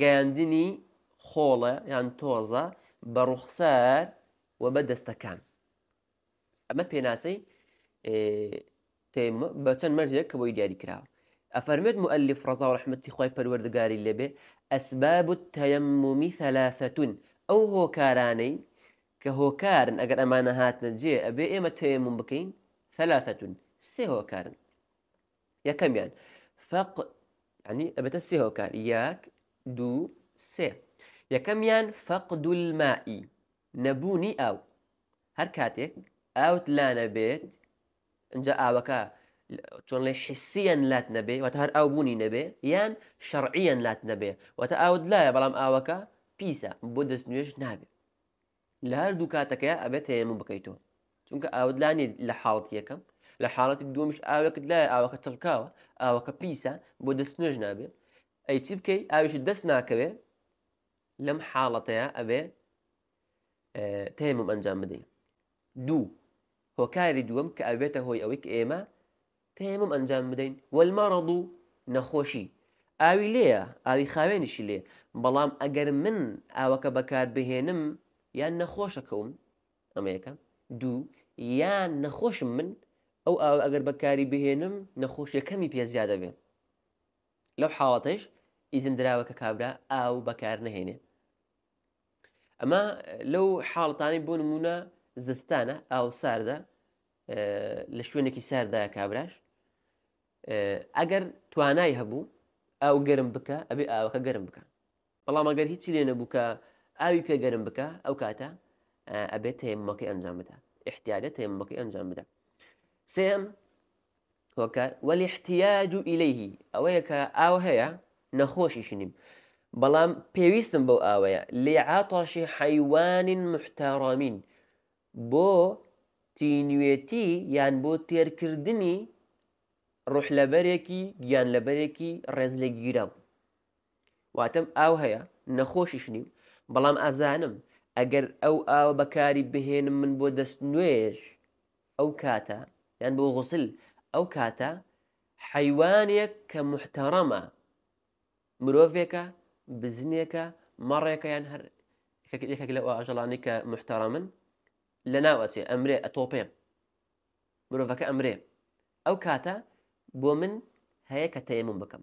گەاندنی خۆڵە یان تۆزە بە ڕوخسەر و بە دەستەکان ئەمە پێناسەی اه، بە چەند مەرجێک کە بۆی دیاری کراوە ئەفەرمێت مؤلف ڕزا و أسباب التيمم ثلاثة أو هو كاراني كهو كارن هۆکارانەی أمانا هاتنا جي أبي هاتنە تيمم بكين ثلاثة سي هو كارن يا كم يعني فق يعني أبتسي هو كار یەک دوو سێ یەکەمیان فەقدولمائی نەبوونی ئاو هەر کاتێک ئاوت لا نەبێت اینجا ئاوەکە چۆن لێ حیسیان لات نەبێ وتە هەر ئاو بوونی نەبێ یان شەڕعیان لات نەبێ وتە ئاوت لایە بەڵام ئاوەکە پیسە بۆ دەست نوێژ نابێت لە هەردوو کاتەکەی ئەبێت هەیەمو بکەیتەوە چونکە ئاودلانی لە حاڵت یەکەم لە حاڵەتی دومش ئاوەکت لای ئاوەکە چڵکاوە ئاوەکە پیسە بۆ دەست نوێژ نابێت ئەی چی بکەی ئاویشی دەست ناکەوێ لەم حاڵەتەیە ئەوێ تەیمم ئەنجام بدەین دوو هۆکاری دووەم کە ئەوێتە هۆی ئەوەی کە ئێمە تەیمم ئەنجام بدەین وەلمەڕەڵ و نەخۆشی ئاوی لێە ئاوی خاوێنیشی لێ بەڵام ئەگەر من ئاوەکە بەکار بهێنم یان نەخۆشەکەم ئەمەیەەکە دوو یان نەخۆشم من ئەو ئاو ئەگەر بەکاری بهێنم نەخۆشیەکەمی پێ زیادە بێ لەو حاڵەتەش ئیزم دراوە کە کابرا ئاو بەکار نەهێنێ ئەمە لەو حاڵتانی بۆ نمونە زستانە ئاو ساردە لە شوێنێکی ساردا کابراش ئەگەر توانای هەبوو ئاو گەرم بکە ئەبێ ئاوەکە گەرم بکە بەڵام ئەگەر هیچی لێ نەبوو کە ئاوی پێگەرم بکە ئەو کاتە ئەبێت تێمەکەی ئەنجام بدا احتیاە تێمەکەی ئەنجام بدا سم هۆکە وەلی احتیاج و ئیلەیهی ئەوەیە کە ئاو هەیە نەخۆشیش نیم بەڵام پێویستم بەو ئاوەیە لێعاتاشی حیوانین محتاڕامین بۆ تینوێتی یان بۆ تێرکردنی ڕوح لەبەرێکی گیان لەبەرێکی ڕێز لە گیرە واتم ئاو هەیە نەخۆشیش نیم بەڵام ئازانم ئەگەر ئەو ئاوە بەکاری بهێنم من بۆ دەست نوێش ئەو کاتە یان بۆ غسل ئەو کاتە حیوانێک کە محتەڕەمە مرۆڤێکە بزنێکە مەڕێکەیان هەر یەکێک لە ئاژەڵانی کە محتەرامن لە ناوەچێ ئەمرێ ئەتۆپێ مرۆڤەکە ئەمرێ ئەو کاتە بۆ من هەیە کە تەیەمون بکەم